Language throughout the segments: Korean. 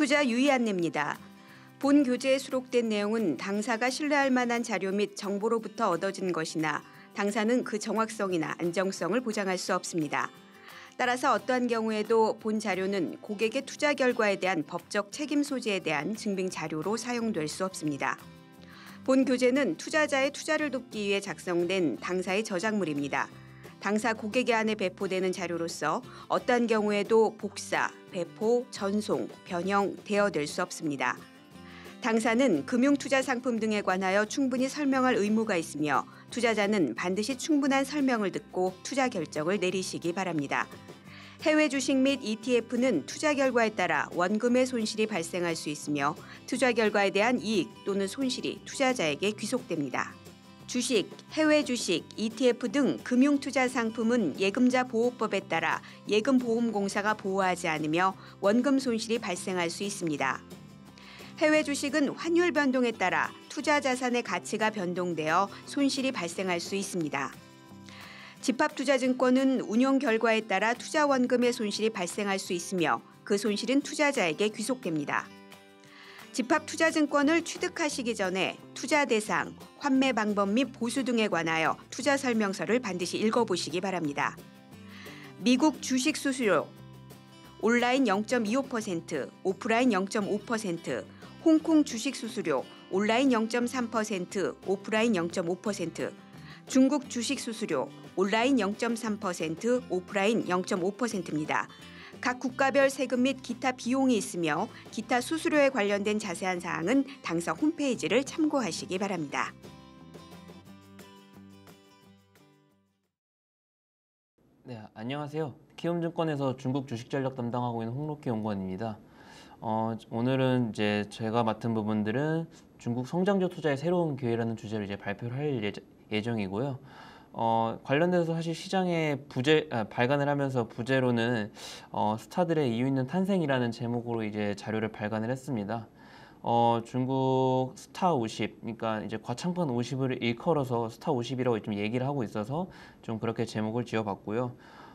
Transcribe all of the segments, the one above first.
투자 유의 안내입니다. 본 교재에 수록된 내용은 당사가 신뢰할 만한 자료 및 정보로부터 얻어진 것이나 당사는 그 정확성이나 안정성을 보장할 수 없습니다. 따라서 어떠한 경우에도 본 자료는 고객의 투자 결과에 대한 법적 책임 소지에 대한 증빙 자료로 사용될 수 없습니다. 본 교재는 투자자의 투자를 돕기 위해 작성된 당사의 저작물입니다. 당사 고객의 안에 배포되는 자료로서 어떤 경우에도 복사, 배포, 전송, 변형, 대여될 수 없습니다. 당사는 금융투자 상품 등에 관하여 충분히 설명할 의무가 있으며 투자자는 반드시 충분한 설명을 듣고 투자 결정을 내리시기 바랍니다. 해외 주식 및 ETF는 투자 결과에 따라 원금의 손실이 발생할 수 있으며 투자 결과에 대한 이익 또는 손실이 투자자에게 귀속됩니다. 주식, 해외 주식, ETF 등 금융 투자 상품은 예금자 보호법에 따라 예금보험공사가 보호하지 않으며 원금 손실이 발생할 수 있습니다. 해외 주식은 환율 변동에 따라 투자 자산의 가치가 변동되어 손실이 발생할 수 있습니다. 집합투자증권은 운영 결과에 따라 투자 원금의 손실이 발생할 수 있으며 그 손실은 투자자에게 귀속됩니다. 집합투자증권을 취득하시기 전에 투자 대상, 환매 방법 및 보수 등에 관하여 투자 설명서를 반드시 읽어보시기 바랍니다. 미국 주식 수수료 온라인 0.25%, 오프라인 0.5%, 홍콩 주식 수수료 온라인 0.3%, 오프라인 0.5%, 중국 주식 수수료 온라인 0.3%, 오프라인 0.5%입니다. 각 국가별 세금 및 기타 비용이 있으며 기타 수수료에 관련된 자세한 사항은 당사 홈페이지를 참고하시기 바랍니다. 네, 안녕하세요. 키움증권에서 중국 주식 전략 담당하고 있는 홍록희 연구원입니다. 어, 오늘은 이제 제가 맡은 부분들은 중국 성장주 투자의 새로운 기회라는 주제로 이제 발표할 예정이고요. 어, 관련돼서 사실 시장에 부재 아, 발간을 하면서 부재로는 어, 스타들의 이유 있는 탄생이라는 제목으로 이제 자료를 발간을 했습니다. 어, 중국 스타 50, 그러니까 이제 과창판 50을 일컬어서 스타 50이라고 좀 얘기를 하고 있어서 좀 그렇게 제목을 지어봤고요.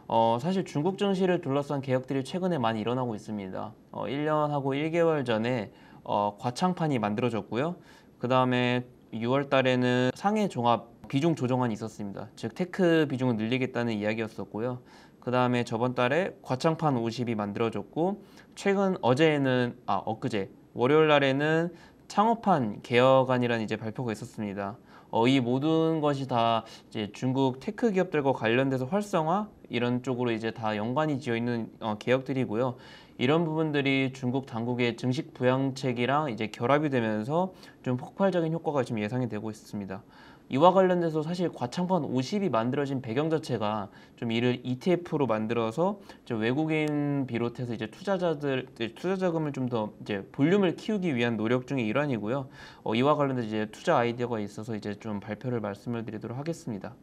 어, 사실 중국 증시를 둘러싼 개혁들이 최근에 많이 일어나고 있습니다. 어, 1년하고 1개월 전에 어, 과창판이 만들어졌고요. 그 다음에 6월 달에는 상해 종합 비중 조정안이 있었습니다. 즉 테크 비중을 늘리겠다는 이야기였었고요. 그 다음에 저번 달에 과창판 50이 만들어졌고 최근 어제는 에아 엊그제 월요일 날에는 창업한 개혁안이라는 이제 발표가 있었습니다. 어, 이 모든 것이 다 이제 중국 테크 기업들과 관련돼서 활성화 이런 쪽으로 이제 다 연관이 지어 있는 어, 개혁들이고요. 이런 부분들이 중국 당국의 증식 부양책이랑 이제 결합이 되면서 좀 폭발적인 효과가 지금 예상이 되고 있습니다. 이와 관련돼서 사실 과창판 50이 만들어진 배경 자체가 좀 이를 ETF로 만들어서 외국인 비롯해서 이제 투자자들 투자 자금을 좀 더 이제 볼륨을 키우기 위한 노력 중의 일환이고요. 어, 이와 관련된 이제 투자 아이디어가 있어서 이제 좀 발표를 말씀을 드리도록 하겠습니다.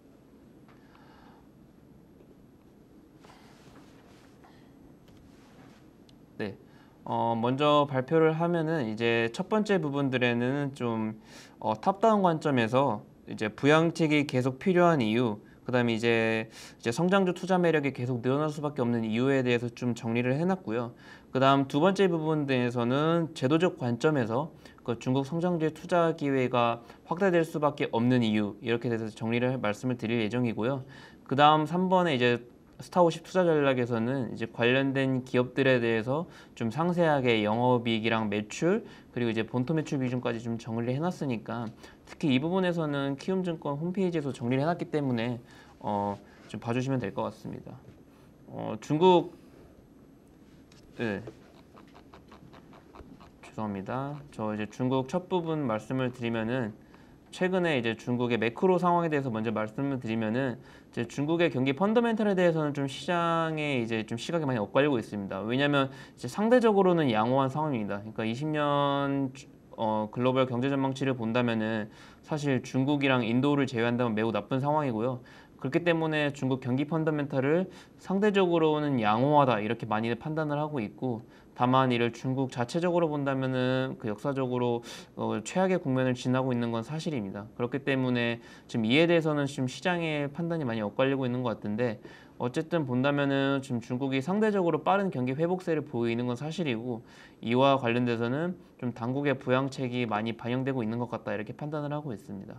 네. 어, 먼저 발표를 하면은 이제 첫 번째 부분들에는 좀 어, 탑다운 관점에서 이제 부양책이 계속 필요한 이유, 그다음에 이제 이제 성장주 투자 매력이 계속 늘어날 수밖에 없는 이유에 대해서 좀 정리를 해놨고요. 그다음 두 번째 부분 에서는 제도적 관점에서 그 중국 성장주 투자 기회가 확대될 수밖에 없는 이유 이렇게 돼서 정리를 말씀을 드릴 예정이고요. 그다음 3번에 이제 스타워십 투자 전략에서는 이제 관련된 기업들에 대해서 좀 상세하게 영업이익이랑 매출 그리고 이제 본토 매출 비중까지 좀 정리를 해놨으니까 특히 이 부분에서는 키움증권 홈페이지에서 정리를 해놨기 때문에 어, 좀 봐주시면 될 것 같습니다. 어, 중국 네. 죄송합니다. 저 이제 중국 첫 부분 말씀을 드리면은 최근에 이제 중국의 매크로 상황에 대해서 먼저 말씀을 드리면은 이제 중국의 경기 펀더멘털에 대해서는 좀 시장에 이제 좀 시각이 많이 엇갈리고 있습니다. 왜냐하면 이제 상대적으로는 양호한 상황입니다. 그러니까 20년 어, 글로벌 경제 전망치를 본다면은 사실 중국이랑 인도를 제외한다면 매우 나쁜 상황이고요. 그렇기 때문에 중국 경기 펀더멘털을 상대적으로는 양호하다 이렇게 많이 판단을 하고 있고 다만 이를 중국 자체적으로 본다면은 그 역사적으로 어, 최악의 국면을 지나고 있는 건 사실입니다. 그렇기 때문에 지금 이에 대해서는 지금 시장의 판단이 많이 엇갈리고 있는 것 같은데 어쨌든 본다면은 지금 중국이 상대적으로 빠른 경기 회복세를 보이는 건 사실이고 이와 관련돼서는 좀 당국의 부양책이 많이 반영되고 있는 것 같다 이렇게 판단을 하고 있습니다.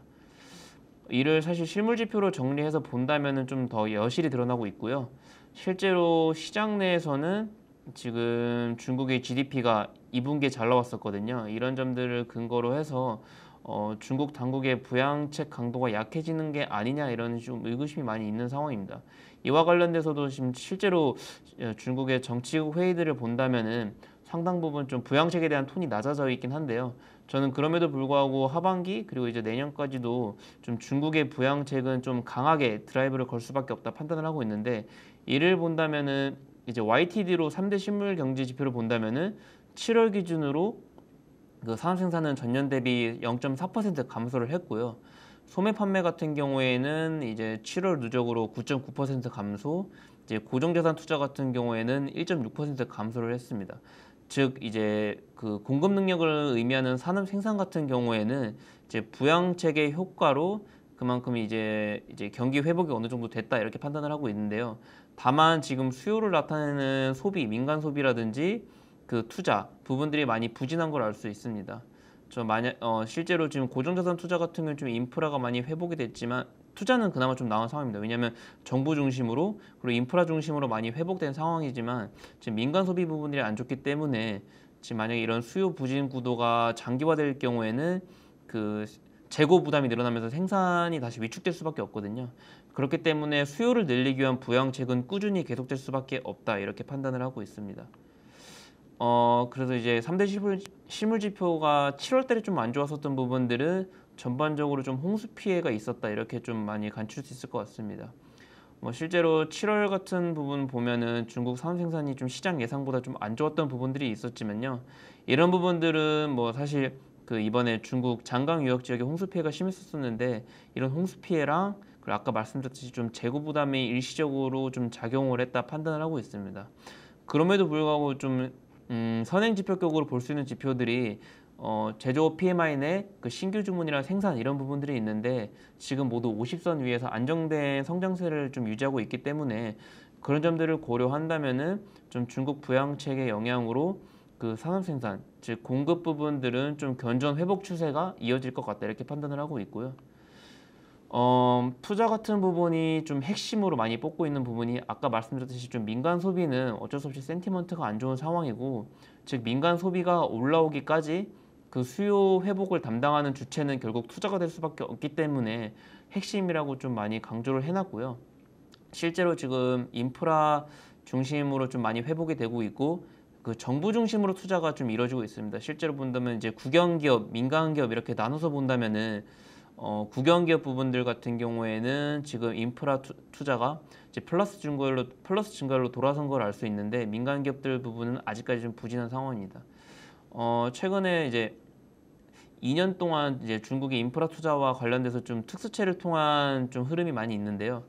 이를 사실 실물 지표로 정리해서 본다면은 좀 더 여실히 드러나고 있고요. 실제로 시장 내에서는 지금 중국의 GDP가 2분기에 잘 나왔었거든요. 이런 점들을 근거로 해서 어, 중국 당국의 부양책 강도가 약해지는 게 아니냐 이런 좀 의구심이 많이 있는 상황입니다. 이와 관련돼서도 지금 실제로 어, 중국의 정치 회의들을 본다면은 상당 부분 좀 부양책에 대한 톤이 낮아져 있긴 한데요. 저는 그럼에도 불구하고 하반기 그리고 이제 내년까지도 좀 중국의 부양책은 좀 강하게 드라이브를 걸 수밖에 없다 판단을 하고 있는데 이를 본다면은 이제 YTD로 3대 실물 경제 지표를 본다면은 7월 기준으로 그 산업 생산은 전년 대비 0.4% 감소를 했고요. 소매 판매 같은 경우에는 이제 7월 누적으로 9.9% 감소, 이제 고정자산 투자 같은 경우에는 1.6% 감소를 했습니다. 즉 이제 그 공급 능력을 의미하는 산업 생산 같은 경우에는 이제 부양책의 효과로 그만큼 이제 이제 경기 회복이 어느 정도 됐다 이렇게 판단을 하고 있는데요. 다만 지금 수요를 나타내는 소비, 민간 소비라든지 그 투자 부분들이 많이 부진한 걸 알 수 있습니다. 저 만약 어, 실제로 지금 고정자산 투자 같은 경우 좀 인프라가 많이 회복이 됐지만 투자는 그나마 좀 나은 상황입니다. 왜냐하면 정부 중심으로 그리고 인프라 중심으로 많이 회복된 상황이지만 지금 민간 소비 부분들이 안 좋기 때문에 지금 만약에 이런 수요 부진 구도가 장기화될 경우에는 그 재고 부담이 늘어나면서 생산이 다시 위축될 수밖에 없거든요. 그렇기 때문에 수요를 늘리기 위한 부양책은 꾸준히 계속될 수밖에 없다 이렇게 판단을 하고 있습니다. 어 그래서 이제 3대 실물, 실물 지표가 7월 달에 좀 안 좋았었던 부분들은 전반적으로 좀 홍수 피해가 있었다 이렇게 좀 많이 간출 수 있을 것 같습니다. 뭐 실제로 7월 같은 부분 보면은 중국 산업 생산이 좀 시장 예상보다 좀 안 좋았던 부분들이 있었지만요. 이런 부분들은 뭐 사실 그 이번에 중국 장강 유역 지역에 홍수 피해가 심했었는데 이런 홍수 피해랑 그리고 아까 말씀드렸듯이 좀 재고 부담이 일시적으로 좀 작용을 했다 판단을 하고 있습니다. 그럼에도 불구하고 좀 음, 선행 지표격으로 볼 수 있는 지표들이 어, 제조업 PMI 내 그 신규 주문이랑 생산 이런 부분들이 있는데 지금 모두 50선 위에서 안정된 성장세를 좀 유지하고 있기 때문에 그런 점들을 고려한다면은 좀 중국 부양책의 영향으로 그 상업 생산, 즉 공급 부분들은 좀 견전 회복 추세가 이어질 것 같다 이렇게 판단을 하고 있고요. 어, 투자 같은 부분이 좀 핵심으로 많이 뽑고 있는 부분이 아까 말씀드렸듯이 좀 민간 소비는 어쩔 수 없이 센티먼트가 안 좋은 상황이고 즉 민간 소비가 올라오기까지 그 수요 회복을 담당하는 주체는 결국 투자가 될 수밖에 없기 때문에 핵심이라고 좀 많이 강조를 해놨고요. 실제로 지금 인프라 중심으로 좀 많이 회복이 되고 있고 그 정부 중심으로 투자가 좀 이루어지고 있습니다. 실제로 본다면 이제 국영기업, 민간기업 이렇게 나눠서 본다면은 어, 국영기업 부분들 같은 경우에는 지금 인프라 투, 자가 이제 플러스 증가율로 플러스 증가율로 돌아선 걸 알 수 있는데 민간기업들 부분은 아직까지 좀 부진한 상황입니다. 어, 최근에 이제 2년 동안 이제 중국의 인프라 투자와 관련돼서 좀 특수체를 통한 좀 흐름이 많이 있는데요.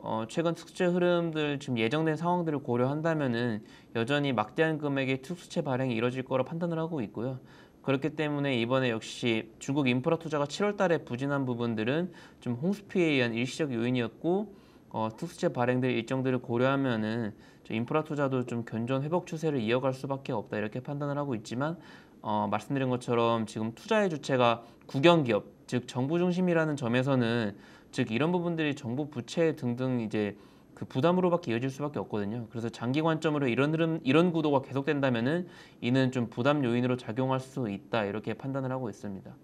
어, 최근 특수채 흐름들 지금 예정된 상황들을 고려한다면은 여전히 막대한 금액의 특수채 발행이 이뤄질 거라 판단을 하고 있고요. 그렇기 때문에 이번에 역시 중국 인프라 투자가 7월 달에 부진한 부분들은 좀 홍수 피해에 의한 일시적 요인이었고 어, 특수채 발행될 일정들을 고려하면은 인프라 투자도 좀 견전 회복 추세를 이어갈 수밖에 없다 이렇게 판단을 하고 있지만 어, 말씀드린 것처럼 지금 투자의 주체가 국영 기업 즉 정부 중심이라는 점에서는 즉 이런 부분들이 정부 부채 등등 이제 그 부담으로밖에 이어질 수밖에 없거든요. 그래서 장기 관점으로 이런 흐름, 이런 구도가 계속된다면은 이는 좀 부담 요인으로 작용할 수 있다 이렇게 판단을 하고 있습니다.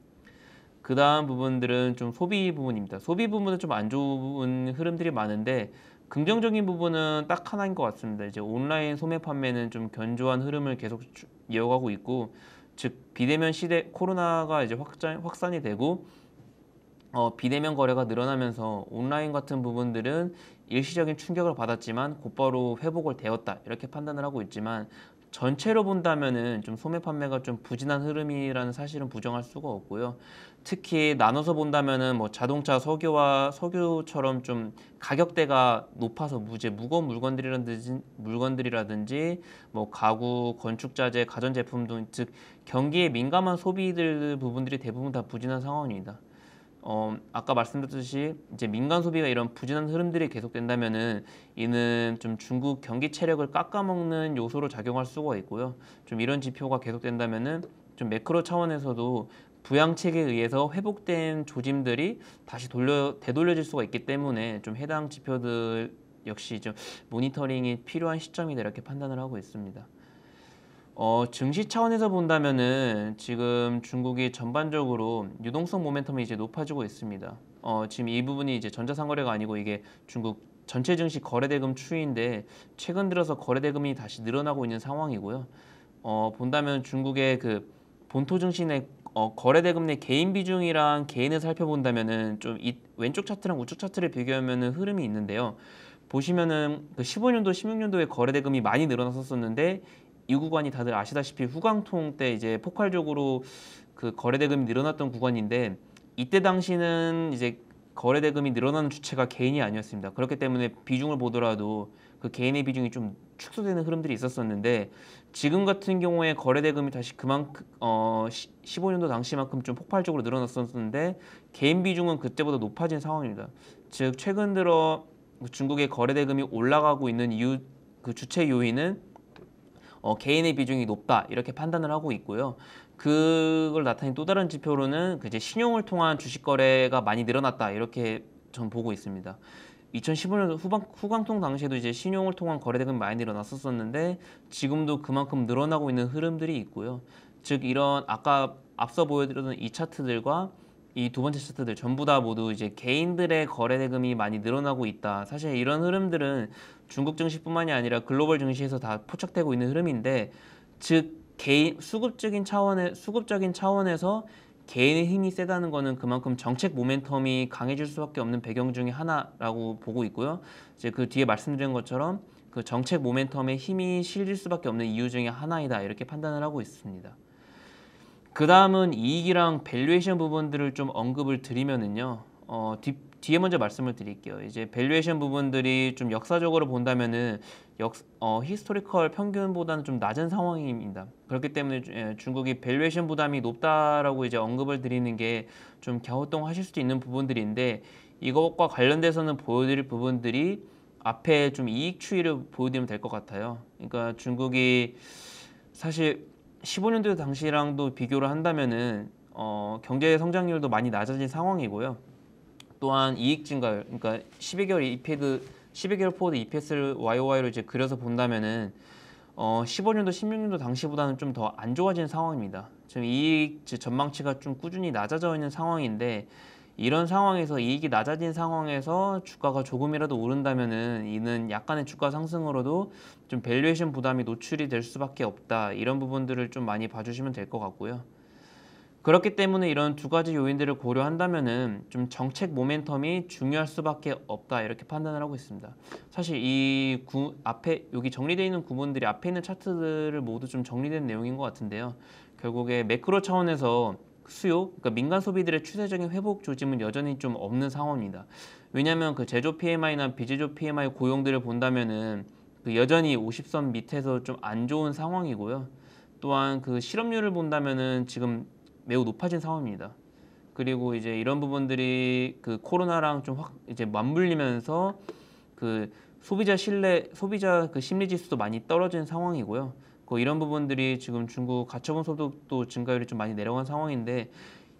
그 다음 부분들은 좀 소비 부분입니다. 소비 부분은 좀 안 좋은 흐름들이 많은데 긍정적인 부분은 딱 하나인 것 같습니다. 이제 온라인 소매 판매는 좀 견조한 흐름을 계속 이어가고 있고 즉 비대면 시대 코로나가 이제 확장 확산이 되고 어, 비대면 거래가 늘어나면서 온라인 같은 부분들은 일시적인 충격을 받았지만 곧바로 회복을 되었다 이렇게 판단을 하고 있지만 전체로 본다면은 좀 소매 판매가 좀 부진한 흐름이라는 사실은 부정할 수가 없고요. 특히 나눠서 본다면은 뭐 자동차 석유와 석유처럼 좀 가격대가 높아서 무제 무거운 물건들이라든지 물건들이라든지 뭐 가구, 건축 자재, 가전 제품 등 즉 경기에 민감한 소비들 부분들이 대부분 다 부진한 상황입니다. 어, 아까 말씀드렸듯이 이제 민간 소비가 이런 부진한 흐름들이 계속된다면은 이는 좀 중국 경기 체력을 깎아먹는 요소로 작용할 수가 있고요. 좀 이런 지표가 계속된다면은 좀 매크로 차원에서도 부양책에 의해서 회복된 조짐들이 다시 돌려 되돌려질 수가 있기 때문에 좀 해당 지표들 역시 좀 모니터링이 필요한 시점이다 이렇게 판단을 하고 있습니다. 어, 증시 차원에서 본다면은 지금 중국이 전반적으로 유동성 모멘텀이 이제 높아지고 있습니다. 어, 지금 이 부분이 이제 전자상거래가 아니고 이게 중국 전체 증시 거래대금 추이인데 최근 들어서 거래대금이 다시 늘어나고 있는 상황이고요. 어, 본다면 중국의 그 본토 증시 내 어, 거래대금 내 개인 비중이랑 개인을 살펴본다면은 좀 이, 왼쪽 차트랑 우측 차트를 비교하면은 흐름이 있는데요. 보시면은 그 15년도, 16년도에 거래대금이 많이 늘어났었는데 이 구간이 다들 아시다시피 후광통 때 이제 폭발적으로 그 거래대금이 늘어났던 구간인데 이때 당시는 이제 거래대금이 늘어나는 주체가 개인이 아니었습니다. 그렇기 때문에 비중을 보더라도 그 개인의 비중이 좀 축소되는 흐름들이 있었었는데 지금 같은 경우에 거래대금이 다시 그만큼 어 15년도 당시만큼 좀 폭발적으로 늘어났었는데 개인 비중은 그때보다 높아진 상황입니다. 즉 최근 들어 중국의 거래대금이 올라가고 있는 이유 그 주체 요인은 어, 개인의 비중이 높다 이렇게 판단을 하고 있고요. 그걸 나타낸 또 다른 지표로는 그 이제 신용을 통한 주식 거래가 많이 늘어났다 이렇게 전 보고 있습니다. 2015년 후방, 후광통 당시에도 이제 신용을 통한 거래대금 이 많이 늘어났었었는데 지금도 그만큼 늘어나고 있는 흐름들이 있고요. 즉 이런 아까 앞서 보여드렸던 이 차트들과 이두 번째 차트들 전부 다 모두 이제 개인들의 거래 대금이 많이 늘어나고 있다. 사실 이런 흐름들은 중국 증시뿐만이 아니라 글로벌 증시에서 다 포착되고 있는 흐름인데 즉 개인 수급적인 차원의 수급적인 차원에서 개인의 힘이 세다는 거는 그만큼 정책 모멘텀이 강해질 수밖에 없는 배경 중의 하나라고 보고 있고요. 이제 그 뒤에 말씀드린 것처럼 그 정책 모멘텀의 힘이 실릴 수밖에 없는 이유 중의 하나이다 이렇게 판단을 하고 있습니다. 그 다음은 이익이랑 밸류에이션 부분들을 좀 언급을 드리면은요. 어, 뒤, 뒤에 먼저 말씀을 드릴게요. 이제 밸류에이션 부분들이 좀 역사적으로 본다면은 역, 어, 히스토리컬 평균보다는 좀 낮은 상황입니다. 그렇기 때문에 예, 중국이 밸류에이션 부담이 높다라고 이제 언급을 드리는 게좀 갸우뚱하실 수도 있는 부분들인데 이것과 관련돼서는 보여드릴 부분들이 앞에 좀 이익 추이를 보여드리면 될 것 같아요. 그러니까 중국이 사실 15년도 당시랑도 비교를 한다면은 어, 경제 성장률도 많이 낮아진 상황이고요. 또한 이익 증가, 그러니까 12개월 EPS, 12개월 포드 EPS를 YOY로 이제 그려서 본다면은 어, 15년도, 16년도 당시보다는 좀 더 안 좋아진 상황입니다. 지금 이익 전망치가 좀 꾸준히 낮아져 있는 상황인데 이런 상황에서 이익이 낮아진 상황에서 주가가 조금이라도 오른다면은 이는 약간의 주가 상승으로도 좀 밸류에이션 부담이 노출이 될 수밖에 없다. 이런 부분들을 좀 많이 봐주시면 될 것 같고요. 그렇기 때문에 이런 두 가지 요인들을 고려한다면은 좀 정책 모멘텀이 중요할 수밖에 없다 이렇게 판단을 하고 있습니다. 사실 이 구, 앞에 여기 정리되어 있는 구분들이 앞에 있는 차트들을 모두 좀 정리된 내용인 것 같은데요. 결국에 매크로 차원에서 수요, 그러니까 민간 소비들의 추세적인 회복 조짐은 여전히 좀 없는 상황입니다. 왜냐하면 그 제조 PMI나 비제조 PMI 고용들을 본다면은 그 여전히 50선 밑에서 좀 안 좋은 상황이고요. 또한 그 실업률을 본다면은 지금 매우 높아진 상황입니다. 그리고 이제 이런 부분들이 그 코로나랑 좀 확 이제 맞물리면서 그 소비자 신뢰, 소비자 그 심리 지수도 많이 떨어진 상황이고요. 그 이런 부분들이 지금 중국 가처분 소득도 증가율이 좀 많이 내려간 상황인데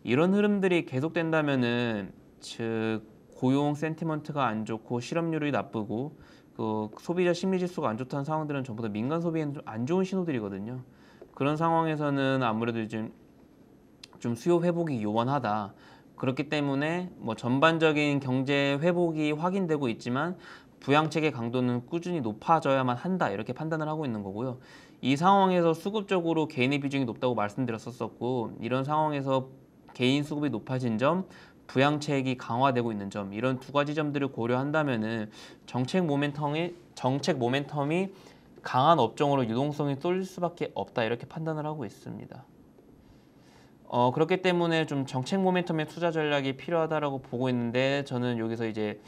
이런 흐름들이 계속된다면은 즉 고용 센티먼트가 안 좋고 실업률이 나쁘고 그 소비자 심리 지수가 안 좋다는 상황들은 전부 다 민간 소비에는 안 좋은 신호들이거든요. 그런 상황에서는 아무래도 지금 좀 수요 회복이 요원하다. 그렇기 때문에 뭐 전반적인 경제 회복이 확인되고 있지만 부양책의 강도는 꾸준히 높아져야만 한다 이렇게 판단을 하고 있는 거고요. 이 상황에서 수급적으로 개인의 비중이 높다고 말씀드렸었고 이런 상황에서 개인 수급이 높아진 점 부양책이 강화되고 있는 점 이런 두 가지 점들을 고려한다면은 정책 모멘텀이 정책 모멘텀이 강한 업종으로 유동성이 쏠릴 수밖에 없다 이렇게 판단을 하고 있습니다. 어, 그렇기 때문에 좀 정책 모멘텀의 투자 전략이 필요하다고 보고 있는데 저는 여기서 이제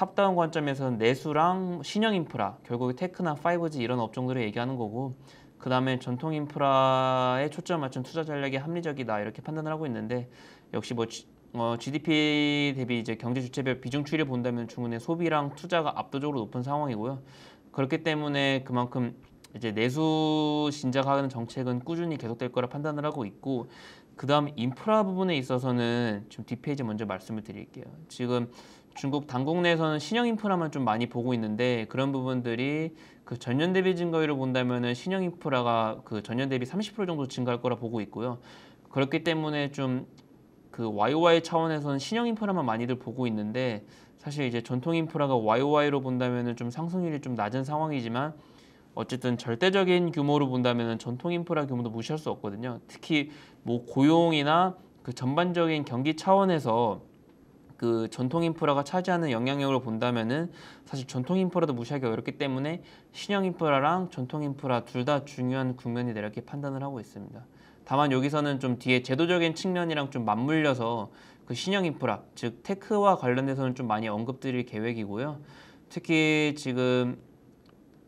탑다운 관점에서는 내수랑 신형 인프라, 결국에 테크나 5G 이런 업종들을 얘기하는 거고 그 다음에 전통 인프라에 초점 맞춘 투자 전략이 합리적이다 이렇게 판단을 하고 있는데 역시 뭐 지, 어, GDP 대비 이제 경제 주체별 비중 추이를 본다면 중국의 소비랑 투자가 압도적으로 높은 상황이고요. 그렇기 때문에 그만큼 이제 내수 진작하는 정책은 꾸준히 계속될 거라 판단을 하고 있고 그 다음 인프라 부분에 있어서는 지금 뒷페이지 먼저 말씀을 드릴게요. 지금 중국 당국 내에서는 신형 인프라만 좀 많이 보고 있는데 그런 부분들이 그 전년 대비 증가율을 본다면은 신형 인프라가 그 전년 대비 30% 정도 증가할 거라 보고 있고요. 그렇기 때문에 좀 그 YOY 차원에서는 신형 인프라만 많이들 보고 있는데 사실 이제 전통 인프라가 YOY로 본다면은 좀 상승률이 좀 낮은 상황이지만 어쨌든 절대적인 규모로 본다면 은 전통 인프라 규모도 무시할 수 없거든요. 특히 뭐 고용이나 그 전반적인 경기 차원에서 그 전통 인프라가 차지하는 영향력을 본다면은 사실 전통 인프라도 무시하기 어렵기 때문에 신형 인프라랑 전통 인프라 둘 다 중요한 국면이다 이렇게 판단을 하고 있습니다. 다만 여기서는 좀 뒤에 제도적인 측면이랑 좀 맞물려서 그 신형 인프라 즉 테크와 관련돼서는 좀 많이 언급드릴 계획이고요. 특히 지금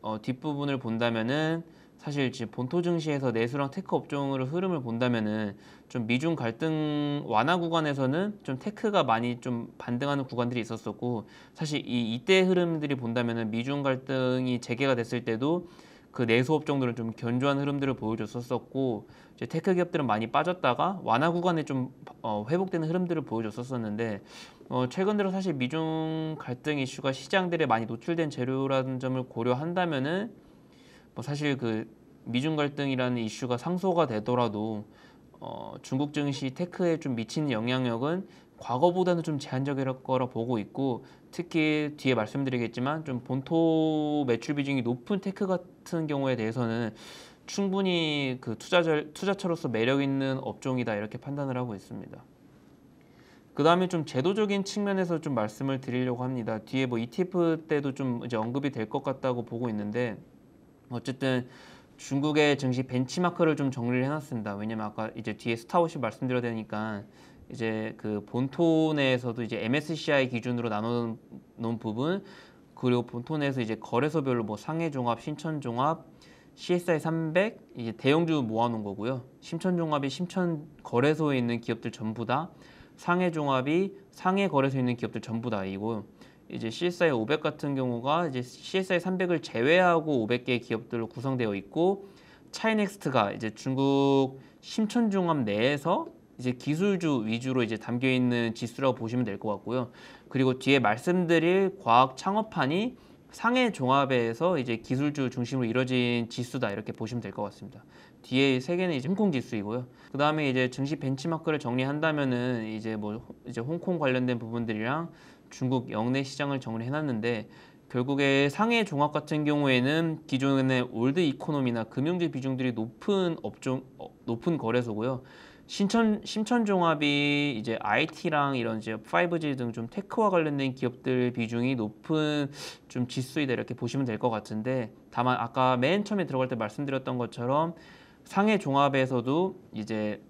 어, 뒷부분을 본다면은 사실 지금 본토 증시에서 내수랑 테크 업종으로 흐름을 본다면은 좀 미중 갈등 완화 구간에서는 좀 테크가 많이 좀 반등하는 구간들이 있었었고 사실 이 이때 흐름들이 본다면은 미중 갈등이 재개가 됐을 때도 그 내수 업종들은 좀 견조한 흐름들을 보여줬었었고 이제 테크 기업들은 많이 빠졌다가 완화 구간에 좀 어, 회복되는 흐름들을 보여줬었었는데 어, 최근 들어 사실 미중 갈등 이슈가 시장들에 많이 노출된 재료라는 점을 고려한다면은 뭐 사실 그 미중 갈등이라는 이슈가 상소가 되더라도 어, 중국 증시 테크에 좀 미치는 영향력은 과거보다는 좀 제한적일 거라 보고 있고 특히 뒤에 말씀드리겠지만 좀 본토 매출 비중이 높은 테크 같은 경우에 대해서는 충분히 그 투자자, 투자처로서 매력 있는 업종이다 이렇게 판단을 하고 있습니다. 그 다음에 좀 제도적인 측면에서 좀 말씀을 드리려고 합니다. 뒤에 뭐 ETF 때도 좀 이제 언급이 될 것 같다고 보고 있는데 어쨌든 중국의 증시 벤치마크를 좀 정리를 해놨습니다. 왜냐면 아까 이제 뒤에 스타워십 말씀드려야 되니까 이제 그 본토 내에서도 이제 MSCI 기준으로 나눠 놓은 부분 그리고 본토 내에서 이제 거래소별로 뭐 상해 종합, 신천 종합, CSI 300 이제 대형주 모아놓은 거고요. 신천 종합이 신천 거래소에 있는 기업들 전부 다 상해 종합이 상해 거래소에 있는 기업들 전부 다이고 이제 CSI 500 같은 경우가 이제 CSI 300을 제외하고 500개의 기업들로 구성되어 있고 차이넥스트가 이제 중국 심천중합 내에서 이제 기술주 위주로 이제 담겨 있는 지수라고 보시면 될 것 같고요. 그리고 뒤에 말씀드릴 과학 창업판이 상해 종합에서 이제 기술주 중심으로 이뤄진 지수다 이렇게 보시면 될 것 같습니다. 뒤에 세 개는 이제 홍콩 지수이고요. 그 다음에 이제 증시 벤치마크를 정리한다면은 이제 뭐 이제 홍콩 관련된 부분들이랑 중국 영내 시장을 정리해 놨는데 결국에 상해 종합 같은 경우에는 기존의 올드 이코노미나 금융주 비중들이 높은 업종 어, 높은 거래소고요. 신천 심천 종합이 이제 IT랑 이런 이제 5G 등 좀 테크와 관련된 기업들 비중이 높은 좀 지수이다 이렇게 보시면 될 것 같은데 다만 아까 맨 처음에 들어갈 때 말씀드렸던 것처럼 상해 종합에서도 이제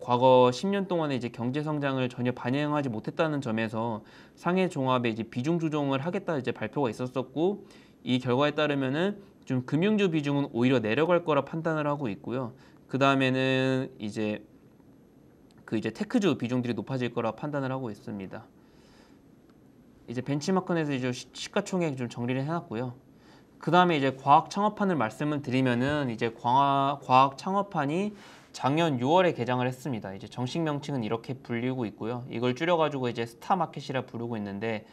과거 10년 동안의 이제 경제 성장을 전혀 반영하지 못했다는 점에서 상해 종합에 이제 비중 조정을 하겠다 이제 발표가 있었었고 이 결과에 따르면은 좀 금융주 비중은 오히려 내려갈 거라 판단을 하고 있고요. 그 다음에는 이제 그 이제 테크주 비중들이 높아질 거라 판단을 하고 있습니다. 이제 벤치마크에서 이제 시가총액 좀 정리를 해놨고요. 그 다음에 이제 과학 창업판을 말씀을 드리면은 이제 과학 창업판이 작년 6월에 개장을 했습니다. 이제 정식 명칭은 이렇게 불리고 있고요. 이걸 줄여가지고 이제 스타마켓이라 부르고 있는데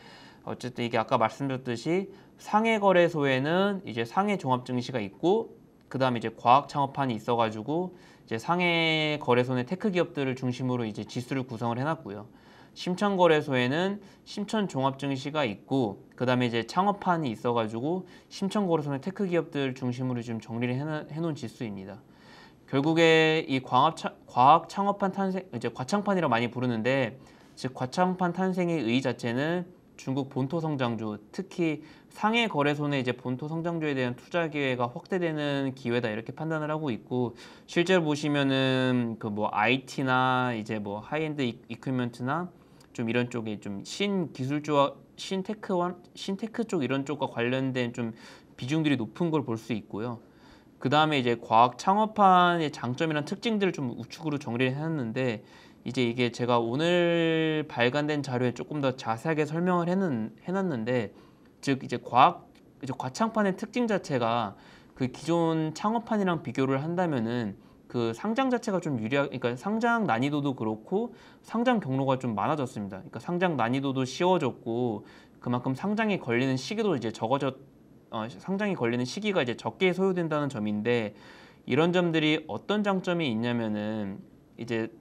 어쨌든 이게 아까 말씀드렸듯이 상해 거래소에는 이제 상해 종합증시가 있고 그 다음에 이제 과학 창업판이 있어가지고 이제 상해 거래소의 테크 기업들을 중심으로 이제 지수를 구성을 해놨고요. 심천 거래소에는 심천 종합증시가 있고 그 다음에 이제 창업판이 있어가지고 심천 거래소의 테크 기업들 중심으로 좀 정리를 해놓은 지수입니다. 결국에 이 광합, 과학 창업판 탄생 이제 과창판이라 고 많이 부르는데 즉 과창판 탄생의 의 자체는 중국 본토 성장주 특히 상해 거래소는 이제 본토 성장주에 대한 투자 기회가 확대되는 기회다 이렇게 판단을 하고 있고 실제로 보시면은 그 뭐 IT나 이제 뭐 하이엔드 이퀴멘트나 좀 이런 쪽에 좀 신기술주와 신테크와 신테크 쪽 이런 쪽과 관련된 좀 비중들이 높은 걸 볼 수 있고요. 그 다음에 이제 과학 창업판의 장점이란 특징들을 좀 우측으로 정리를 해놨는데 이제 이게 제가 오늘 발간된 자료에 조금 더 자세하게 설명을 해는, 해놨는데 즉 이제 과학 이제 과창판의 특징 자체가 그 기존 창업판이랑 비교를 한다면은 그 상장 자체가 좀 유리하 그러니까 상장 난이도도 그렇고 상장 경로가 좀 많아졌습니다. 그러니까 상장 난이도도 쉬워졌고 그만큼 상장에 걸리는 시기도 이제 적어졌 어, 상장이 걸리는 시기가 이제 적게 소요된다는 점인데 이런 점들이 어떤 장점이 있냐면은 이제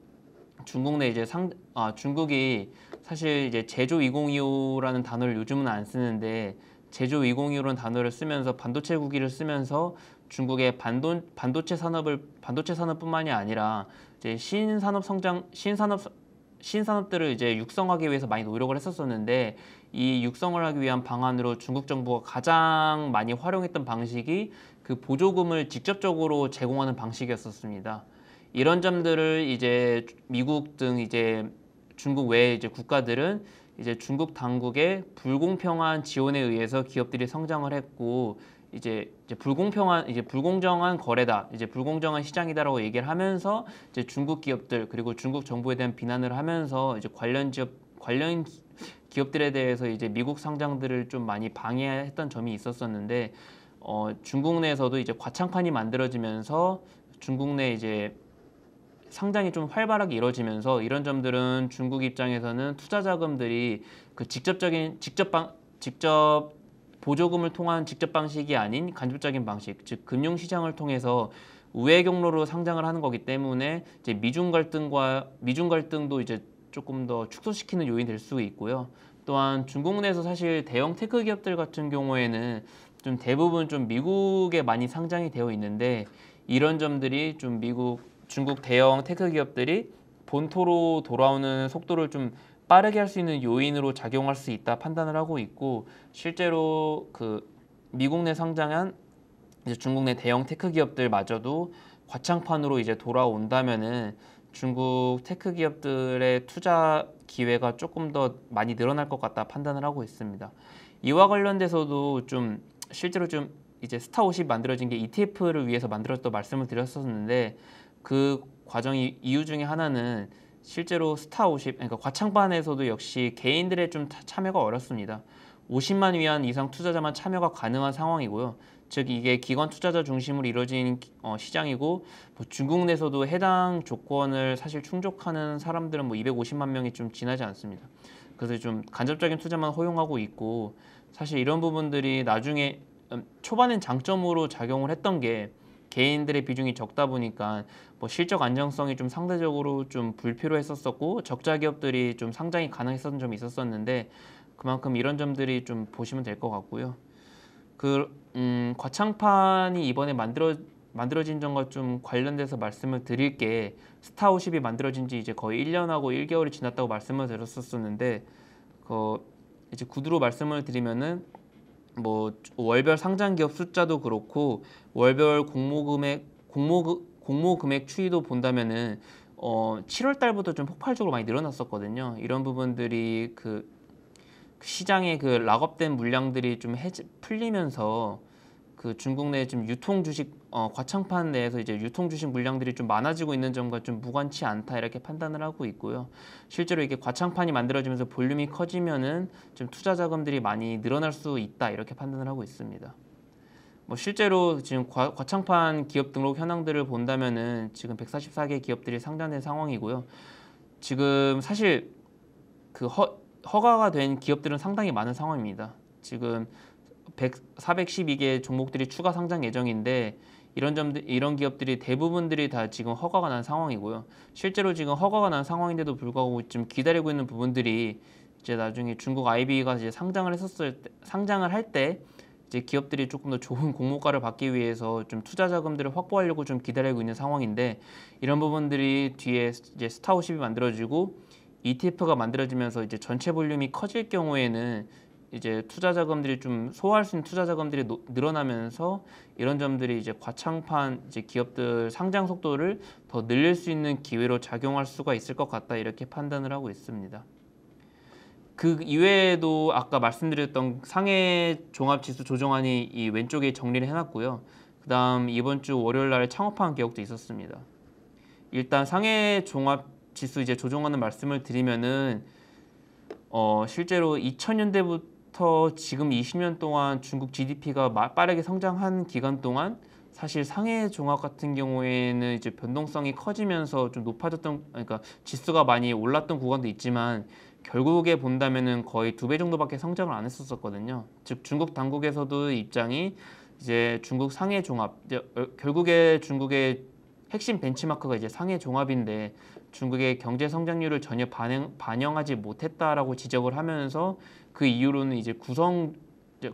중국 내 이제 상 아, 중국이 사실 이제 제조 2025라는 단어를 요즘은 안 쓰는데 제조 2025라는 단어를 쓰면서 반도체 국기를 쓰면서 중국의 반도, 반도체 산업을 반도체 산업뿐만이 아니라 이제 신산업 성장 신산업 신산업들을 이제 육성하기 위해서 많이 노력을 했었었는데 이 육성을 하기 위한 방안으로 중국 정부가 가장 많이 활용했던 방식이 그 보조금을 직접적으로 제공하는 방식이었었습니다. 이런 점들을 이제 미국 등 이제 중국 외 이제 국가들은 이제 중국 당국의 불공평한 지원에 의해서 기업들이 성장을 했고 이제, 이제 불공평한 이제 불공정한 거래다 이제 불공정한 시장이다라고 얘기를 하면서 이제 중국 기업들 그리고 중국 정부에 대한 비난을 하면서 이제 관련 지역 관련 기업들에 대해서 이제 미국 상장들을 좀 많이 방해했던 점이 있었었는데 어, 중국 내에서도 이제 과창판이 만들어지면서 중국 내 이제 상장이 좀 활발하게 이뤄지면서 이런 점들은 중국 입장에서는 투자 자금들이 그 직접적인 직접 방 직접 보조금을 통한 직접 방식이 아닌 간접적인 방식, 즉 금융시장을 통해서 우회 경로로 상장을 하는 거기 때문에 이제 미중 갈등과 미중 갈등도 이제 조금 더 축소시키는 요인이 될 수 있고요. 또한 중국 내에서 사실 대형 테크 기업들 같은 경우에는 좀 대부분 좀 미국에 많이 상장이 되어 있는데 이런 점들이 좀 미국 중국 대형 테크 기업들이 본토로 돌아오는 속도를 좀 빠르게 할 수 있는 요인으로 작용할 수 있다 판단을 하고 있고 실제로 그 미국 내 상장한 이제 중국 내 대형 테크 기업들마저도 과창판으로 이제 돌아온다면은 중국 테크 기업들의 투자 기회가 조금 더 많이 늘어날 것 같다 판단을 하고 있습니다. 이와 관련돼서도 좀 실제로 좀 이제 스타 50 만들어진 게 ETF를 위해서 만들었다고 말씀을 드렸었는데 그 과정이 이유 중에 하나는 실제로 스타 50, 그러니까 과창반에서도 역시 개인들의 좀 참여가 어렵습니다. 50만 위안 이상 투자자만 참여가 가능한 상황이고요. 즉 이게 기관 투자자 중심으로 이루어진 어, 시장이고 뭐 중국 내에서도 해당 조건을 사실 충족하는 사람들은 뭐 250만 명이 좀 지나지 않습니다. 그래서 좀 간접적인 투자만 허용하고 있고 사실 이런 부분들이 나중에 음, 초반엔 장점으로 작용을 했던 게 개인들의 비중이 적다 보니까 뭐 실적 안정성이 좀 상대적으로 좀 불필요했었었고 적자 기업들이 좀 상장이 가능했던 점이 있었었는데 그만큼 이런 점들이 좀 보시면 될 것 같고요. 그 음, 과창판이 이번에 만들어 만들어진 점과 좀 관련돼서 말씀을 드릴 게 스타 5십이 만들어진 지 이제 거의 1년하고 1개월이 지났다고 말씀을 드렸었었는데 그 이제 구두로 말씀을 드리면은 뭐 월별 상장 기업 숫자도 그렇고 월별 공모 금액 공모 금 공모 금액 추이도 본다면은 어 7월 달부터 좀 폭발적으로 많이 늘어났었거든요. 이런 부분들이 그시장에그 그 락업된 물량들이 좀 해지, 풀리면서 그 중국 내에금 유통 주식 어, 과창판 내에서 이제 유통 주식 물량들이 좀 많아지고 있는 점과 좀 무관치 않다 이렇게 판단을 하고 있고요. 실제로 이게 과창판이 만들어지면서 볼륨이 커지면은 좀 투자 자금들이 많이 늘어날 수 있다 이렇게 판단을 하고 있습니다. 뭐 실제로 지금 과, 창판 기업 등록 현황들을 본다면은 지금 144개 기업들이 상장된 상황이고요. 지금 사실 그 허, 허가가 된 기업들은 상당히 많은 상황입니다. 지금 100, 412개 종목들이 추가 상장 예정인데 이런 점들 이런 기업들이 대부분들이 다 지금 허가가 난 상황이고요. 실제로 지금 허가가 난 상황인데도 불구하고 지금 기다리고 있는 부분들이 이제 나중에 중국 IB가 이제 상장을 했었을 때, 상장을 할때 이제 기업들이 조금 더 좋은 공모가를 받기 위해서 좀 투자 자금들을 확보하려고 좀 기다리고 있는 상황인데 이런 부분들이 뒤에 이제 스타오십이 만들어지고 ETF가 만들어지면서 이제 전체 볼륨이 커질 경우에는 이제 투자 자금들이 좀 소화할 수 있는 투자 자금들이 노, 늘어나면서 이런 점들이 이제 과창판 이제 기업들 상장 속도를 더 늘릴 수 있는 기회로 작용할 수가 있을 것 같다 이렇게 판단을 하고 있습니다. 그 이외에도 아까 말씀드렸던 상해 종합지수 조정안이 이 왼쪽에 정리를 해놨고요. 그 다음 이번 주 월요일 날 창업한 기업도 있었습니다. 일단 상해 종합지수 이제 조정하는 말씀을 드리면은 어 실제로 2000년대부터 지금 20년 동안 중국 GDP가 빠르게 성장한 기간 동안 사실 상해 종합 같은 경우에는 이제 변동성이 커지면서 좀 높아졌던 그러니까 지수가 많이 올랐던 구간도 있지만 결국에 본다면은 거의 두 배 정도밖에 성장을 안 했었었거든요. 즉 중국 당국에서도 입장이 이제 중국 상해 종합 어, 결국에 중국의 핵심 벤치마크가 이제 상해 종합인데 중국의 경제 성장률을 전혀 반영, 반영하지 못했다라고 지적을 하면서 그 이후로는 이제 구성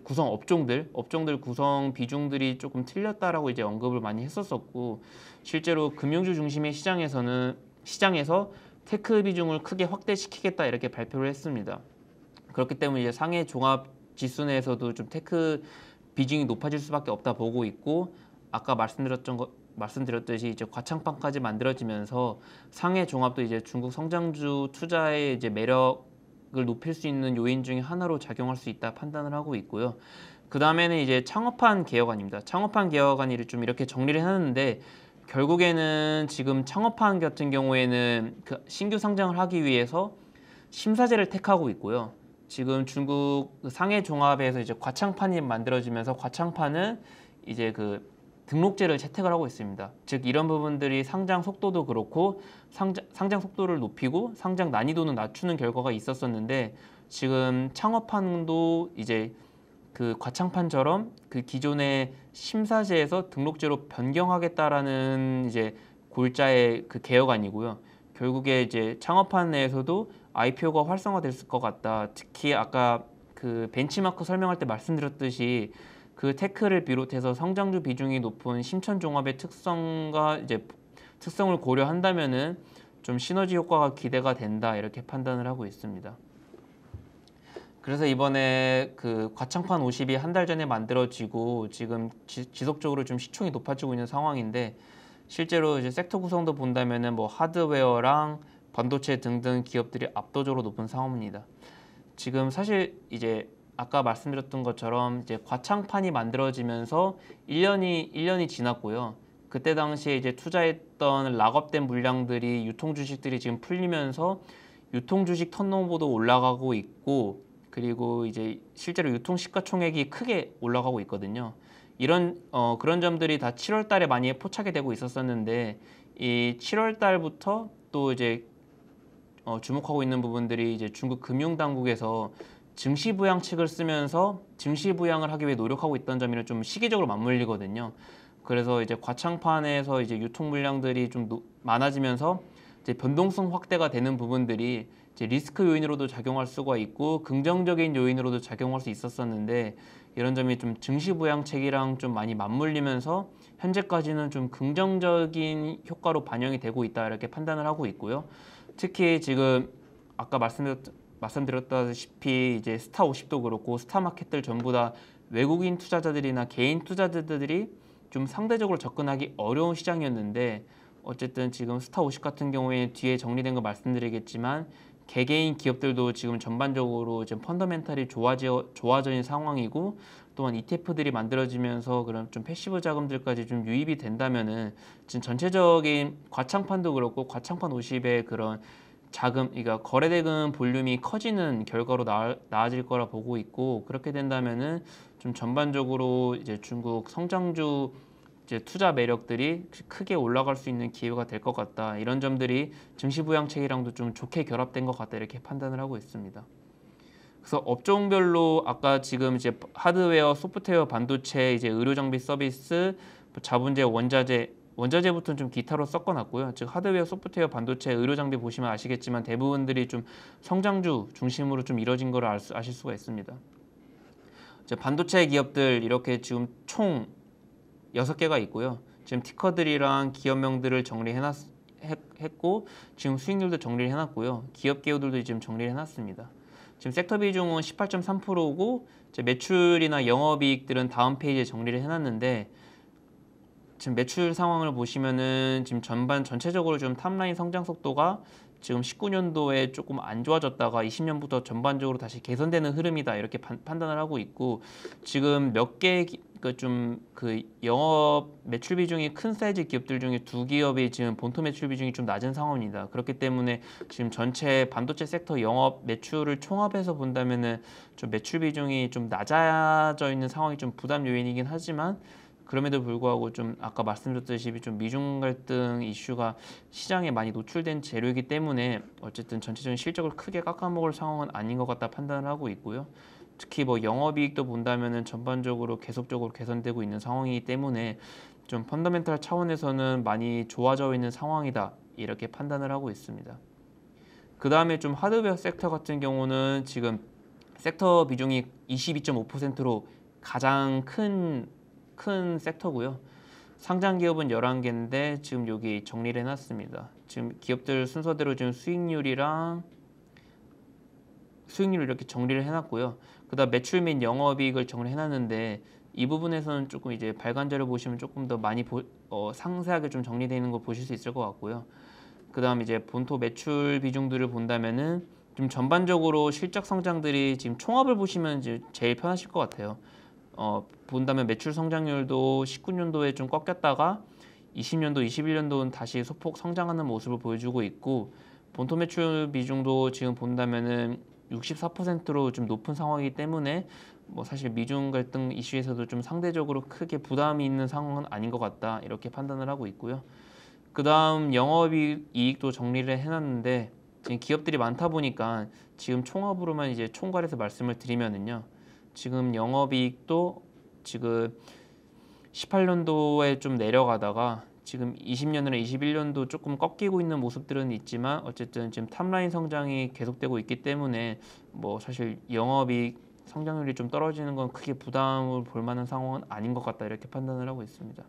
구성 업종들, 업종들 구성 비중들이 조금 틀렸다라고 이제 언급을 많이 했었었고 실제로 금융주 중심의 시장에서는 시장에서 테크 비중을 크게 확대시키겠다 이렇게 발표를 했습니다. 그렇기 때문에 이제 상해 종합 지수 내에서도 좀 테크 비중이 높아질 수밖에 없다 보고 있고 아까 말씀드렸던 거, 말씀드렸듯이 이제 과창판까지 만들어지면서 상해 종합도 이제 중국 성장주 투자의 이제 매력을 높일 수 있는 요인 중에 하나로 작용할 수 있다 판단을 하고 있고요. 그 다음에는 이제 창업한 개혁안입니다. 창업한 개혁안을 좀 이렇게 정리를 하는데 결국에는 지금 창업한 같은 경우에는 그 신규 상장을 하기 위해서 심사제를 택하고 있고요. 지금 중국 그 상해 종합에서 이제 과창판이 만들어지면서 과창판은 이제 그 등록제를 채택을 하고 있습니다. 즉 이런 부분들이 상장 속도도 그렇고 상장, 상장 속도를 높이고 상장 난이도는 낮추는 결과가 있었었는데 지금 창업판도 이제 그 과창판처럼 그 기존의 심사제에서 등록제로 변경하겠다라는 이제 골자의 그개혁아니고요 결국에 이제 창업판 내에서도 IPO가 활성화될 것 같다. 특히 아까 그 벤치마크 설명할 때 말씀드렸듯이 그 테크를 비롯해서 성장주 비중이 높은 심천 종합의 특성과 이제 특성을 고려한다면은 좀 시너지 효과가 기대가 된다 이렇게 판단을 하고 있습니다. 그래서 이번에 그 과창판 50이 한 달 전에 만들어지고 지금 지, 지속적으로 좀 시총이 높아지고 있는 상황인데 실제로 이제 섹터 구성도 본다면은 뭐 하드웨어랑 반도체 등등 기업들이 압도적으로 높은 상황입니다. 지금 사실 이제 아까 말씀드렸던 것처럼 이제 과창판이 만들어지면서 1년이 1년이 지났고요. 그때 당시에 이제 투자했던 락업된 물량들이 유통 주식들이 지금 풀리면서 유통 주식 턴오버도 올라가고 있고 그리고 이제 실제로 유통 시가총액이 크게 올라가고 있거든요. 이런 어, 그런 점들이 다 7월 달에 많이 포착이 되고 있었었는데 이 7월 달부터 또 이제 어, 주목하고 있는 부분들이 이제 중국 금융 당국에서 증시 부양책을 쓰면서 증시 부양을 하기 위해 노력하고 있던 점이랑 좀 시기적으로 맞물리거든요. 그래서 이제 과창판에서 이제 유통 물량들이 좀 많아지면서 이제 변동성 확대가 되는 부분들이 리스크 요인으로도 작용할 수가 있고 긍정적인 요인으로도 작용할 수 있었었는데 이런 점이 좀 증시 부양책이랑 좀 많이 맞물리면서 현재까지는 좀 긍정적인 효과로 반영이 되고 있다 이렇게 판단을 하고 있고요. 특히 지금 아까 말씀드렸, 말씀드렸다시피 이제 스타 50도 그렇고 스타 마켓들 전부 다 외국인 투자자들이나 개인 투자자들이 좀 상대적으로 접근하기 어려운 시장이었는데 어쨌든 지금 스타 50 같은 경우에 뒤에 정리된 거 말씀드리겠지만 개개인 기업들도 지금 전반적으로 지금 펀더멘탈이 좋아져 좋아진 상황이고 또한 ETF들이 만들어지면서 그런 좀 패시브 자금들까지 좀 유입이 된다면은 지금 전체적인 과창판도 그렇고 과창판 50의 그런 자금, 그러니까 거래대금 볼륨이 커지는 결과로 나아, 나아질 거라 보고 있고 그렇게 된다면은 좀 전반적으로 이제 중국 성장주 이제 투자 매력들이 크게 올라갈 수 있는 기회가 될 것 같다. 이런 점들이 증시 부양책이랑도 좀 좋게 결합된 것 같다. 이렇게 판단을 하고 있습니다. 그래서 업종별로 아까 지금 이제 하드웨어, 소프트웨어, 반도체, 이제 의료 장비 서비스, 뭐 자본재, 원자재 원자재부터는 좀 기타로 섞어놨고요. 즉 하드웨어, 소프트웨어, 반도체, 의료 장비 보시면 아시겠지만 대부분들이 좀 성장주 중심으로 좀 이뤄진 거를 아실 수가 있습니다. 이제 반도체 기업들 이렇게 지금 총 여섯 개가 있고요. 지금 티커들이랑 기업명들을 정리해놨고 지금 수익률도 정리를 해놨고요. 기업 개요들도 지금 정리를 해놨습니다. 지금 섹터 비중은 18.3%고 매출이나 영업이익들은 다음 페이지에 정리를 해놨는데 지금 매출 상황을 보시면은 지금 전반 전체적으로 좀 탑라인 성장 속도가 지금 19년도에 조금 안 좋아졌다가 20년부터 전반적으로 다시 개선되는 흐름이다 이렇게 반, 판단을 하고 있고 지금 몇개 그좀그 그 영업 매출 비중이 큰 사이즈 기업들 중에 두 기업이 지금 본토 매출 비중이 좀 낮은 상황입니다. 그렇기 때문에 지금 전체 반도체 섹터 영업 매출을 총합해서 본다면은 좀 매출 비중이 좀 낮아져 있는 상황이 좀 부담 요인이긴 하지만 그럼에도 불구하고 좀 아까 말씀드렸듯이 좀 미중 갈등 이슈가 시장에 많이 노출된 재료이기 때문에 어쨌든 전체적인 실적을 크게 깎아먹을 상황은 아닌 것 같다 판단을 하고 있고요. 특히 뭐 영업이익도 본다면은 전반적으로 계속적으로 개선되고 있는 상황이기 때문에 좀 펀더멘탈 차원에서는 많이 좋아져 있는 상황이다 이렇게 판단을 하고 있습니다. 그 다음에 좀 하드웨어 섹터 같은 경우는 지금 섹터 비중이 22.5%로 가장 큰, 큰 섹터고요. 상장 기업은 11개인데 지금 여기 정리를 해놨습니다. 지금 기업들 순서대로 지금 수익률이랑 수익률을 이렇게 정리를 해놨고요. 그다음 매출 및 영업이익을 정리해 놨는데 이 부분에서는 조금 이제 발간자를 보시면 조금 더 많이 보, 어, 상세하게 좀 정리되어 있는 걸 보실 수 있을 것 같고요. 그 다음 이제 본토 매출 비중들을 본다면은 좀 전반적으로 실적 성장들이 지금 총합을 보시면 이제 제일 편하실 것 같아요. 어, 본다면 매출 성장률도 19년도에 좀 꺾였다가 20년도, 21년도는 다시 소폭 성장하는 모습을 보여주고 있고 본토 매출 비중도 지금 본다면은 64%로 좀 높은 상황이기 때문에 뭐 사실 미중 갈등 이슈에서도 좀 상대적으로 크게 부담이 있는 상황은 아닌 것 같다 이렇게 판단을 하고 있고요. 그 다음 영업이익도 정리를 해놨는데 지금 기업들이 많다 보니까 지금 총합으로만 이제 총괄해서 말씀을 드리면은요. 지금 영업이익도 지금 18년도에 좀 내려가다가 지금 20년이나 21년도 조금 꺾이고 있는 모습들은 있지만 어쨌든 지금 탑라인 성장이 계속되고 있기 때문에 뭐 사실 영업이 성장률이 좀 떨어지는 건 크게 부담을 볼 만한 상황은 아닌 것 같다 이렇게 판단을 하고 있습니다.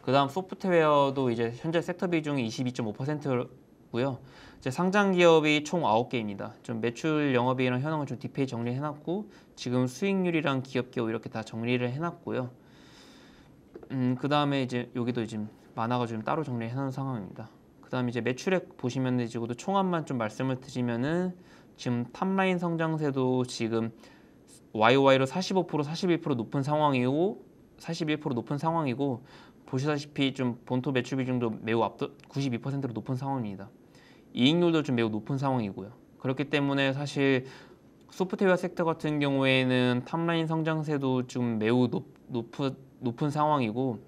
그 다음 소프트웨어도 이제 현재 섹터 비중이 22.5%고요. 이제 상장 기업이 총 9개입니다. 좀 매출 영업이랑 현황을 좀 디페이 정리해놨고 지금 수익률이랑 기업 기업 이렇게 다 정리를 해놨고요. 음, 그 다음에 이제 여기도 지금 만화가 지금 따로 정리해놓은 상황입니다. 그 다음 에 이제 매출액 보시면 되시고도 총합만 좀 말씀을 드리면은 지금 탑라인 성장세도 지금 YOY로 45% 41% 높은 상황이고 41% 높은 상황이고 보시다시피 좀 본토 매출 비중도 매우 앞도 92%로 높은 상황입니다. 이익률도 좀 매우 높은 상황이고요. 그렇기 때문에 사실 소프트웨어 섹터 같은 경우에는 탑라인 성장세도 좀 매우 높, 높은 높은 상황이고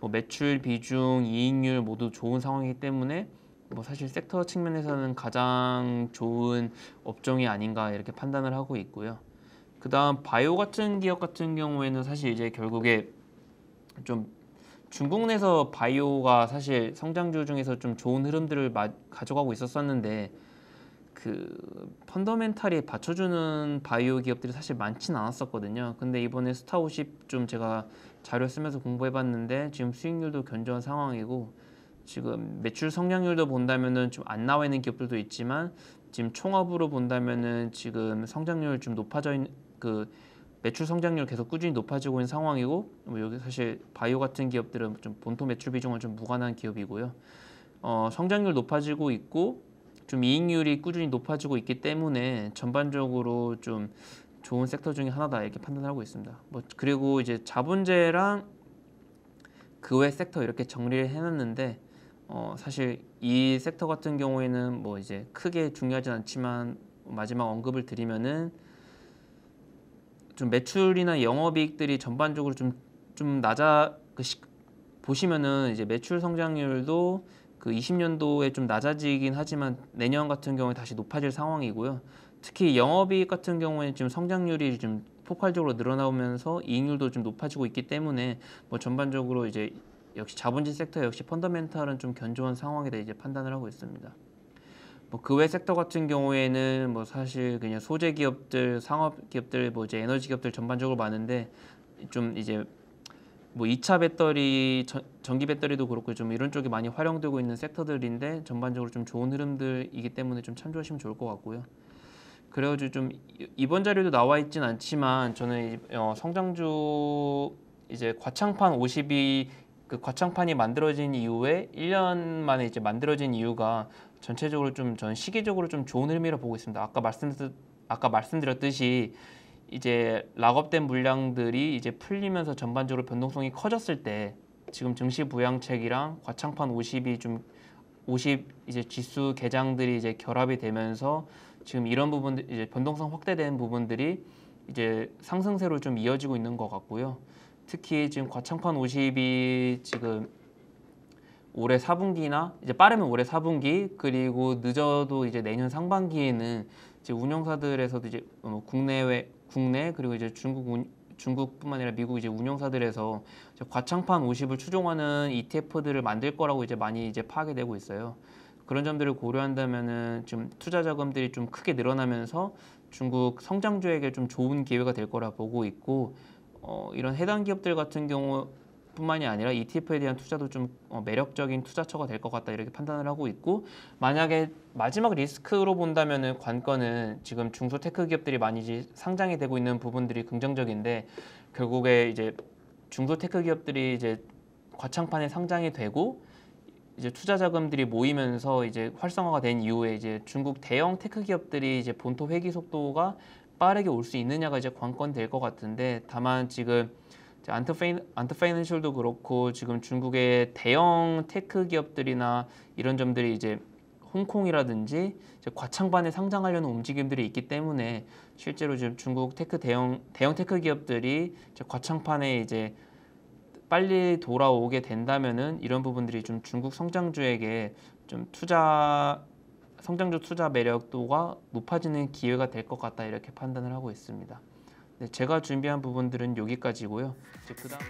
뭐 매출 비중, 이익률 모두 좋은 상황이기 때문에 뭐 사실 섹터 측면에서는 가장 좋은 업종이 아닌가 이렇게 판단을 하고 있고요. 그다음 바이오 같은 기업 같은 경우에는 사실 이제 결국에 좀 중국 내에서 바이오가 사실 성장주 중에서 좀 좋은 흐름들을 마, 가져가고 있었었는데 그 펀더멘탈이 받쳐주는 바이오 기업들이 사실 많진 않았었거든요. 근데 이번에 스타5십좀 제가 자료 쓰면서 공부해봤는데 지금 수익률도 견조한 상황이고 지금 매출 성장률도 본다면은 좀 안 나와 있는 기업들도 있지만 지금 총합으로 본다면은 지금 성장률 좀 높아져 있는 그 매출 성장률 계속 꾸준히 높아지고 있는 상황이고 뭐 여기 사실 바이오 같은 기업들은 좀 본토 매출 비중은좀 무관한 기업이고요. 어, 성장률 높아지고 있고 좀 이익률이 꾸준히 높아지고 있기 때문에 전반적으로 좀 좋은 섹터 중에 하나다 이렇게 판단하고 있습니다. 뭐 그리고 이제 자본재랑 그 외 섹터 이렇게 정리를 해놨는데 어 사실 이 섹터 같은 경우에는 뭐 이제 크게 중요하진 않지만 마지막 언급을 드리면은 좀 매출이나 영업이익들이 전반적으로 좀 좀 낮아 그 시, 보시면은 이제 매출 성장률도 그 20년도에 좀 낮아지긴 하지만 내년 같은 경우에 다시 높아질 상황이고요. 특히 영업이익 같은 경우에는 지금 성장률이 지 폭발적으로 늘어나오면서 이익률도 좀 높아지고 있기 때문에 뭐 전반적으로 이제 역시 자본주의 섹터 역시 펀더멘탈은 좀 견조한 상황이다 이제 판단을 하고 있습니다. 뭐그외 섹터 같은 경우에는 뭐 사실 그냥 소재 기업들, 상업 기업들, 뭐 이제 에너지 기업들 전반적으로 많은데 좀 이제 뭐 2차 배터리, 전기 배터리도 그렇고 좀 이런 쪽이 많이 활용되고 있는 섹터들인데 전반적으로 좀 좋은 흐름들이기 때문에 좀 참조하시면 좋을 것 같고요. 그래가지고 좀 이번 자료도 나와 있진 않지만 저는 어, 성장주 이제 과창판 50이 그 과창판이 만들어진 이후에 1년 만에 이제 만들어진 이유가 전체적으로 좀 전 시기적으로 좀 좋은 의미로 보고 있습니다. 아까 말씀 아까 말씀드렸듯이 이제 락업된 물량들이 이제 풀리면서 전반적으로 변동성이 커졌을 때 지금 증시 부양책이랑 과창판 50이 좀50 이제 지수 개장들이 이제 결합이 되면서 지금 이런 부분들 이제 변동성 확대된 부분들이 이제 상승세로 좀 이어지고 있는 것 같고요. 특히 지금 과창판 50이 지금 올해 4분기나 이제 빠르면 올해 4분기 그리고 늦어도 이제 내년 상반기에는 이제 운영사들에서도 이제 뭐 국내외 국내 그리고 이제 중국 운, 중국뿐만 아니라 미국 이제 운영사들에서 이제 과창판 50을 추종하는 ETF들을 만들 거라고 이제 많이 이제 파악이 되고 있어요. 그런 점들을 고려한다면은 좀 투자 자금들이 좀 크게 늘어나면서 중국 성장주에게 좀 좋은 기회가 될 거라 보고 있고 어, 이런 해당 기업들 같은 경우 뿐만이 아니라 ETF에 대한 투자도 좀 어, 매력적인 투자처가 될 것 같다 이렇게 판단을 하고 있고 만약에 마지막 리스크로 본다면은 관건은 지금 중소 테크 기업들이 많이 상장이 되고 있는 부분들이 긍정적인데 결국에 이제 중소 테크 기업들이 이제 과창판에 상장이 되고 이제 투자 자금들이 모이면서 이제 활성화가 된 이후에 이제 중국 대형 테크 기업들이 이제 본토 회귀 속도가 빠르게 올 수 있느냐가 이제 관건 될 것 같은데 다만 지금 안트파이낸셜도 안트 그렇고 지금 중국의 대형 테크 기업들이나 이런 점들이 이제 홍콩이라든지 이제 과창반에 상장하려는 움직임들이 있기 때문에 실제로 지금 중국 테크 대형 대형 테크 기업들이 이제 과창판에 이제 빨리 돌아오게 된다면은 이런 부분들이 좀 중국 성장주에게 좀 투자 성장주 투자 매력도가 높아지는 기회가 될 것 같다 이렇게 판단을 하고 있습니다. 네, 제가 준비한 부분들은 여기까지고요. 이제 그다음.